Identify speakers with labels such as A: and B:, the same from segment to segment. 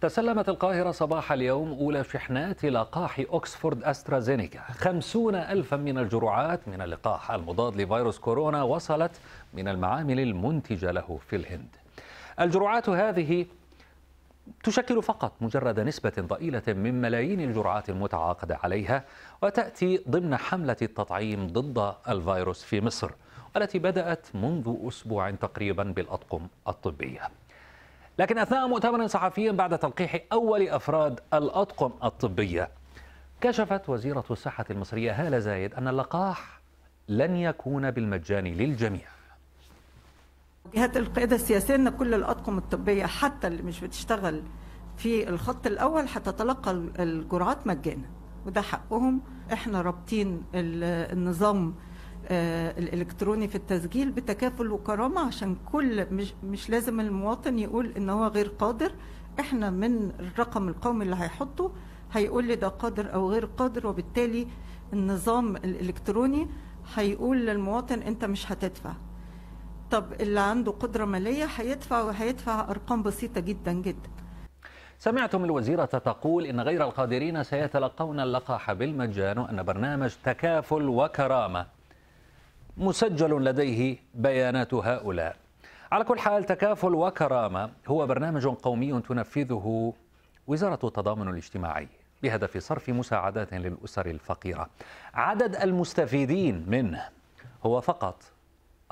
A: تسلمت القاهرة صباح اليوم أولى شحنات لقاح أكسفورد أسترازينيكا خمسون ألفا من الجرعات من اللقاح المضاد لفيروس كورونا وصلت من المعامل المنتجة له في الهند الجرعات هذه تشكل فقط مجرد نسبة ضئيلة من ملايين الجرعات المتعاقدة عليها وتأتي ضمن حملة التطعيم ضد الفيروس في مصر والتي بدأت منذ أسبوع تقريبا بالأطقم الطبية لكن أثناء مؤتمر صحفي بعد تلقيح أول أفراد الأطقم الطبية كشفت وزيرة الصحة المصرية هالة زايد أن اللقاح لن يكون بالمجان للجميع
B: جهات القيادة السياسية أن كل الأطقم الطبية حتى اللي مش بتشتغل في الخط الأول هتتلقى الجرعات مجانا وده حقهم احنا رابطين النظام آه، الالكتروني في التسجيل بتكافل وكرامه عشان كل مش مش لازم المواطن يقول ان هو غير قادر احنا من الرقم القومي اللي هيحطه هيقول لي ده قادر او غير قادر وبالتالي النظام الالكتروني هيقول للمواطن انت مش هتدفع طب اللي عنده قدره ماليه هيدفع وهيدفع ارقام بسيطه جدا جدا
A: سمعتم الوزيرة تقول إن غير القادرين سيتلقون اللقاح بالمجان وأن برنامج تكافل وكرامة مسجل لديه بيانات هؤلاء على كل حال تكافل وكرامة هو برنامج قومي تنفذه وزارة التضامن الاجتماعي بهدف صرف مساعدات للأسر الفقيرة عدد المستفيدين منه هو فقط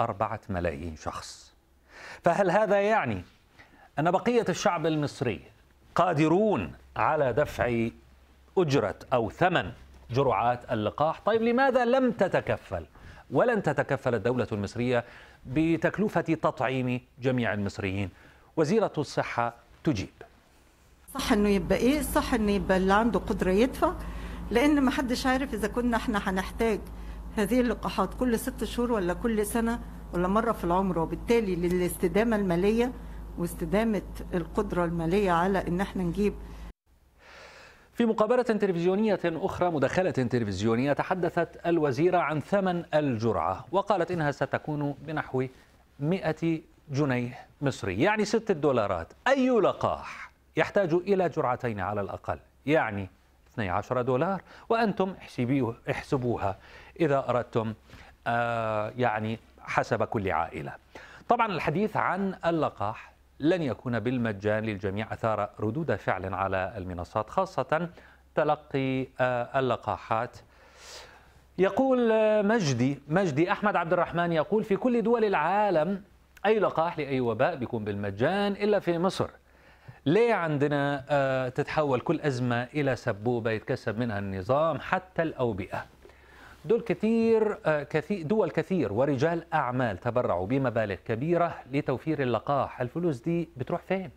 A: أربعة ملايين شخص فهل هذا يعني أن بقية الشعب المصري قادرون على دفع أجرة أو ثمن جرعات اللقاح طيب لماذا لم تتكفل ولن تتكفل الدولة المصرية بتكلفة تطعيم جميع المصريين وزيرة الصحة تجيب
B: صح انه يبقى ايه صح انه يبقى اللي عنده قدره يدفع لان ما حدش عارف اذا كنا احنا هنحتاج هذه اللقاحات كل ست شهور ولا كل سنه ولا مره في العمر وبالتالي للاستدامه الماليه واستدامه القدره الماليه على ان احنا نجيب
A: في مقابلة تلفزيونية أخرى مداخلة تلفزيونية تحدثت الوزيرة عن ثمن الجرعة وقالت إنها ستكون بنحو 100 جنيه مصري يعني 6 دولارات أي لقاح يحتاج إلى جرعتين على الأقل يعني 12 دولار وأنتم احسبوها إذا أردتم آه، يعني حسب كل عائلة طبعا الحديث عن اللقاح لن يكون بالمجان للجميع أثار ردود فعل على المنصات خاصة تلقي آه، اللقاحات يقول آه، مجدي مجدي أحمد عبد الرحمن يقول في كل دول العالم أي لقاح لأي وباء بيكون بالمجان إلا في مصر ليه عندنا آه، تتحول كل أزمة إلى سبوبة يتكسب منها النظام حتى الأوبئة دول كثير آه، دول كثير ورجال أعمال تبرعوا بمبالغ كبيرة لتوفير اللقاح الفلوس دي بتروح فين؟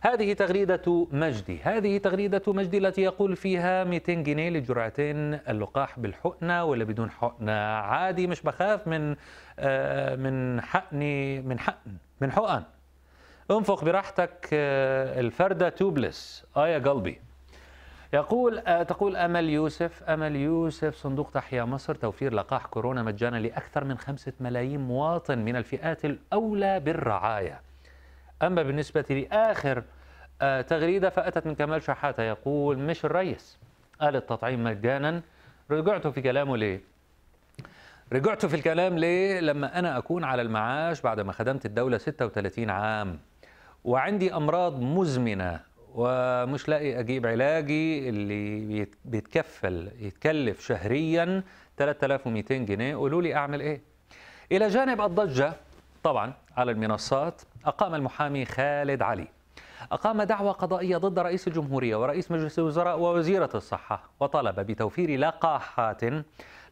A: هذه تغريدة مجدي هذه تغريدة مجدي التي يقول فيها 200 جنيه لجرعتين اللقاح بالحقنة ولا بدون حقنة عادي مش بخاف من من آه، حقني من حقن من حقن انفق براحتك آه، الفردة توبلس آه يا قلبي يقول آه، تقول أمل يوسف أمل يوسف صندوق تحيا مصر توفير لقاح كورونا مجانا لأكثر من خمسة ملايين مواطن من الفئات الأولى بالرعاية أما بالنسبة لآخر آه، تغريدة فأتت من كمال شحاتة يقول مش الرئيس قال التطعيم مجانا رجعت في كلامه ليه رجعت في الكلام ليه لما أنا أكون على المعاش بعد ما خدمت الدولة 36 عام وعندي أمراض مزمنة ومش لاقي اجيب علاجي اللي بيتكفل يتكلف شهريا 3200 جنيه قولوا لي اعمل ايه الى جانب الضجه طبعا على المنصات اقام المحامي خالد علي أقام دعوى قضائية ضد رئيس الجمهورية ورئيس مجلس الوزراء ووزيرة الصحة وطلب بتوفير لقاحات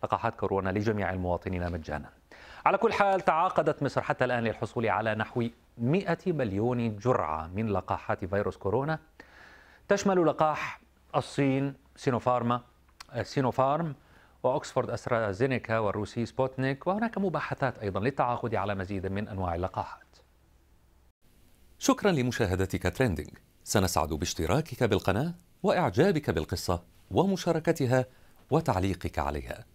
A: لقاحات كورونا لجميع المواطنين مجانا على كل حال تعاقدت مصر حتى الآن للحصول على نحو 100 مليون جرعة من لقاحات فيروس كورونا تشمل لقاح الصين سينوفارما آه، سينوفارم وأكسفورد أسترازينيكا والروسي سبوتنيك وهناك مباحثات أيضا للتعاقد على مزيد من أنواع اللقاحات شكرا لمشاهدتك تريندينج سنسعد باشتراكك بالقناة وإعجابك بالقصة ومشاركتها وتعليقك عليها